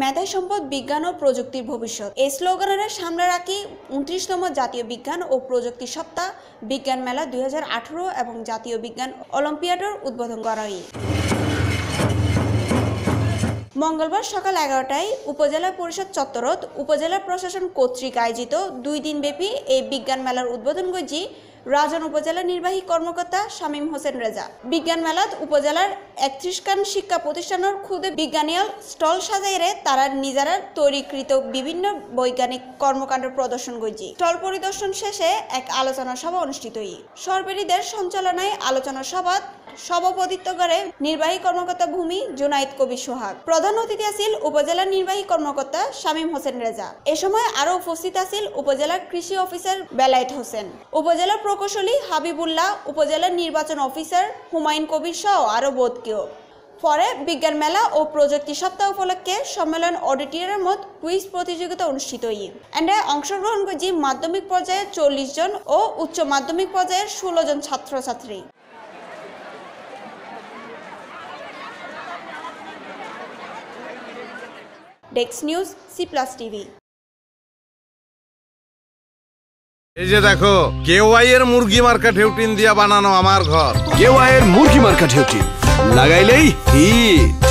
মেধা সম্পদ বিজ্ঞান ও প্রযুক্তির ভবিষ্যৎ এই স্লোগানের সামনে রাখি উনত্রিশতম জাতীয় বিজ্ঞান ও প্রযুক্তি সপ্তাহ বিজ্ঞান মেলা দুই এবং জাতীয় বিজ্ঞান অলিম্পিয়াডের উদ্বোধন করা হয় মঙ্গলবার সকাল এগারোটায় উপজেলা পরিষদ চত্বরত উপজেলা প্রশাসন কর্তৃক আয়োজিত দুই দিনব্যাপী এই বিজ্ঞান মেলার উদ্বোধন করছি রাজন উপজেলা নির্বাহী কর্মকর্তা শামীম হোসেন রেজা বিজ্ঞান মেলাত উপজেলার একত্রিশ খান শিক্ষা প্রতিষ্ঠানের খুদে বিজ্ঞানীয় স্টল সাজাইরে তারা নিজেরা তৈরিকৃত বিভিন্ন বৈজ্ঞানিক কর্মকাণ্ড প্রদর্শন করছি স্টল পরিদর্শন শেষে এক আলোচনা সভা অনুষ্ঠিত সরবেরিদের সঞ্চালনায় আলোচনা সভা সভাপতিত্ব করে নির্বাহী কর্মকর্তা ভূমি জুনাইদ কবি সোহাগ প্রধান অতিথি আছিল উপজেলা নির্বাহী কর্মকর্তা শামীম হোসেন রেজা এ সময় আরো উপস্থিত আছিল উপজেলা কৃষি অফিসার বেলায়েত হোসেন উপজেলা প্রকৌশলী হাবিবুল্লাহ উপজেলা নির্বাচন অফিসার হুমায়ুন কবির সহ আরও বোধ কেউ পরে বিজ্ঞান মেলা ও প্রযুক্তি সপ্তাহ উপলক্ষে সম্মেলন অডিটোরিয়ামের মত কুইজ প্রতিযোগিতা অনুষ্ঠিত হই এন্ডায় অংশগ্রহণ করছি মাধ্যমিক পর্যায়ে চল্লিশ জন ও উচ্চ মাধ্যমিক পর্যায়ের ষোলো জন ছাত্রছাত্রী ডেক্স নিউজ সি প্লাস টিভি এই যে দেখো কেওয়াই এর মুরগি মার্কেট হেউটিন দিয়া বানানো আমার ঘর কেওয়াই এর মুরগি মার্কেট হেউটিন লাগাইলেই হিট